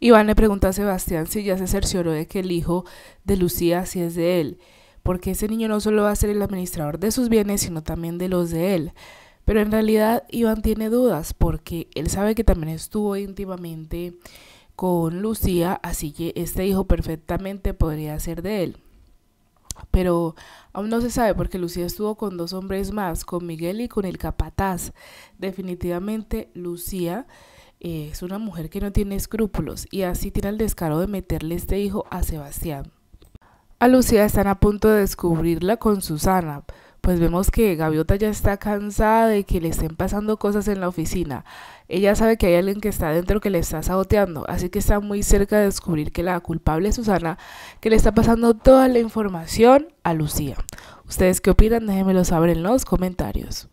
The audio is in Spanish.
Iván le pregunta a Sebastián si ya se cercioró de que el hijo de Lucía sí es de él, porque ese niño no solo va a ser el administrador de sus bienes, sino también de los de él. Pero en realidad Iván tiene dudas porque él sabe que también estuvo íntimamente con Lucía, así que este hijo perfectamente podría ser de él. Pero aún no se sabe porque Lucía estuvo con dos hombres más, con Miguel y con el capataz. Definitivamente Lucía eh, es una mujer que no tiene escrúpulos y así tiene el descaro de meterle este hijo a Sebastián. A Lucía están a punto de descubrirla con Susana, pues vemos que Gaviota ya está cansada de que le estén pasando cosas en la oficina. Ella sabe que hay alguien que está dentro que le está saboteando, así que está muy cerca de descubrir que la culpable es Susana, que le está pasando toda la información a Lucía. ¿Ustedes qué opinan? Déjenmelo saber en los comentarios.